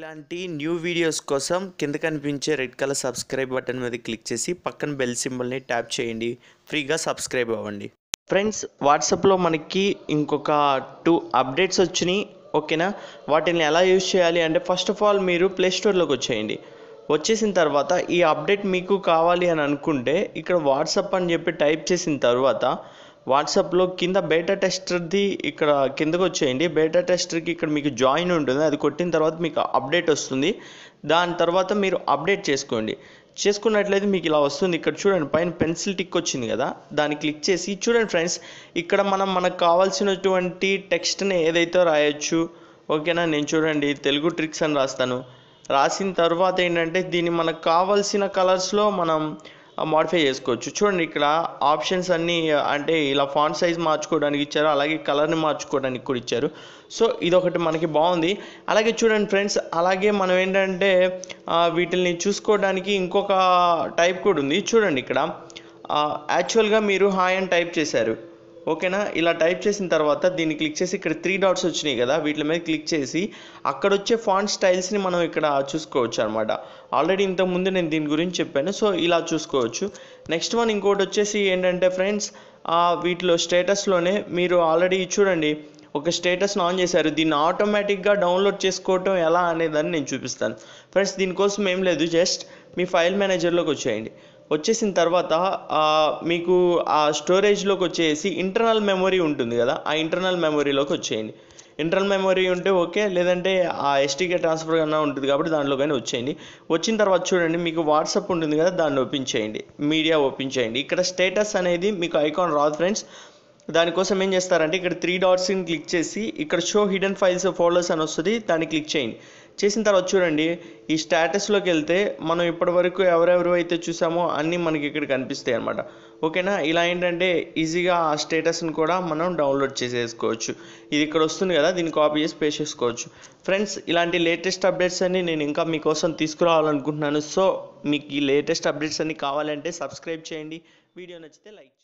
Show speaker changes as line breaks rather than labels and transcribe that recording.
ఇలాంటి new videos కోసం కింద కనిపించే రెడ్ కలర్ సబ్స్క్రైబ్ బటన్ మీద క్లిక్ చేసి పక్కన బెల్ సింబల్ని ట్యాప్ చేయండి ఫ్రీగా సబ్స్క్రైబ్ అవ్వండి ఫ్రెండ్స్ వాట్సాప్లో మనకి ఇంకొక టూ అప్డేట్స్ వచ్చినాయి ఓకేనా వాటిని ఎలా యూజ్ చేయాలి అంటే ఫస్ట్ ఆఫ్ ఆల్ మీరు ప్లే స్టోర్లోకి వచ్చేయండి వచ్చేసిన తర్వాత ఈ అప్డేట్ మీకు కావాలి అని అనుకుంటే ఇక్కడ వాట్సాప్ అని చెప్పి టైప్ చేసిన తర్వాత వాట్సాప్లో కింద బేటా టెస్టర్ది ఇక్కడ కిందకు వచ్చేయండి బేటా టెస్టర్కి ఇక్కడ మీకు జాయిన్ ఉంటుంది అది కొట్టిన తర్వాత మీకు అప్డేట్ వస్తుంది దాని తర్వాత మీరు అప్డేట్ చేసుకోండి చేసుకున్నట్లయితే మీకు ఇలా వస్తుంది ఇక్కడ చూడండి పైన పెన్సిల్ టిక్ వచ్చింది కదా దాన్ని క్లిక్ చేసి చూడండి ఫ్రెండ్స్ ఇక్కడ మనం మనకు కావాల్సినటువంటి టెక్స్ట్ని ఏదైతే రాయొచ్చు ఓకేనా నేను చూడండి తెలుగు ట్రిక్స్ అని రాస్తాను రాసిన తర్వాత ఏంటంటే దీన్ని మనకు కావాల్సిన కలర్స్లో మనం మాడిఫై చేసుకోవచ్చు చూడండి ఇక్కడ ఆప్షన్స్ అన్నీ అంటే ఇలా ఫాంట్ సైజ్ మార్చుకోవడానికి ఇచ్చారు అలాగే కలర్ని మార్చుకోవడానికి కూడా ఇచ్చారు సో ఇదొకటి మనకి బాగుంది అలాగే చూడండి ఫ్రెండ్స్ అలాగే మనం ఏంటంటే వీటిని చూసుకోవడానికి ఇంకొక టైప్ కూడా ఉంది చూడండి ఇక్కడ యాక్చువల్గా మీరు హాయ్ అని టైప్ చేశారు ఓకేనా ఇలా టైప్ చేసిన తర్వాత దీన్ని క్లిక్ చేసి ఇక్కడ త్రీ డాట్స్ వచ్చినాయి కదా వీటి మీద క్లిక్ చేసి అక్కడ వచ్చే ఫాంట్ స్టైల్స్ని మనం ఇక్కడ చూసుకోవచ్చు అనమాట ఆల్రెడీ ఇంతకుముందు నేను దీని గురించి చెప్పాను సో ఇలా చూసుకోవచ్చు నెక్స్ట్ వన్ ఇంకోటి వచ్చేసి ఏంటంటే ఫ్రెండ్స్ వీటిలో స్టేటస్లోనే మీరు ఆల్రెడీ చూడండి ఒక స్టేటస్ని ఆన్ చేశారు దీన్ని ఆటోమేటిక్గా డౌన్లోడ్ చేసుకోవటం ఎలా అనేదాన్ని నేను చూపిస్తాను ఫ్రెండ్స్ దీనికోసం ఏం లేదు జస్ట్ మీ ఫైల్ మేనేజర్లోకి వచ్చేయండి వచ్చేసిన తర్వాత మీకు ఆ స్టోరేజ్లోకి వచ్చేసి ఇంటర్నల్ మెమొరీ ఉంటుంది కదా ఆ ఇంటర్నల్ మెమొరీలోకి వచ్చేయండి ఇంటర్నల్ మెమొరీ ఉంటే ఓకే లేదంటే ఆ ఎస్టీకే ట్రాన్స్ఫర్ కన్నా ఉంటుంది కాబట్టి దాంట్లో కానీ వచ్చేయండి వచ్చిన తర్వాత చూడండి మీకు వాట్సాప్ ఉంటుంది కదా దాన్ని ఓపెన్ చేయండి మీడియా ఓపెన్ చేయండి ఇక్కడ స్టేటస్ అనేది మీకు ఐకాన్ రాదు ఫ్రెండ్స్ దానికోసం ఏం చేస్తారంటే ఇక్కడ త్రీ డాట్స్ని క్లిక్ చేసి ఇక్కడ షో హిడెన్ ఫైల్స్ ఫోల్డర్స్ అని వస్తుంది దాన్ని క్లిక్ చేయండి చేసిన తర్వాత చూడండి ఈ స్టాటస్లోకి వెళ్తే మనం ఇప్పటి వరకు ఎవరెవరు అయితే చూసామో అన్నీ మనకి ఇక్కడ కనిపిస్తాయి అనమాట ఓకేనా ఇలా ఏంటంటే ఈజీగా ఆ స్టేటస్ని కూడా మనం డౌన్లోడ్ చేసేసుకోవచ్చు ఇది ఇక్కడ వస్తుంది కదా దీన్ని కాపీ చేసి పే చేసుకోవచ్చు ఫ్రెండ్స్ ఇలాంటి లేటెస్ట్ అప్డేట్స్ అన్ని నేను ఇంకా మీకోసం తీసుకురావాలనుకుంటున్నాను సో మీకు ఈ లేటెస్ట్ అప్డేట్స్ అన్ని కావాలంటే సబ్స్క్రైబ్ చేయండి వీడియో నచ్చితే లైక్ చేయండి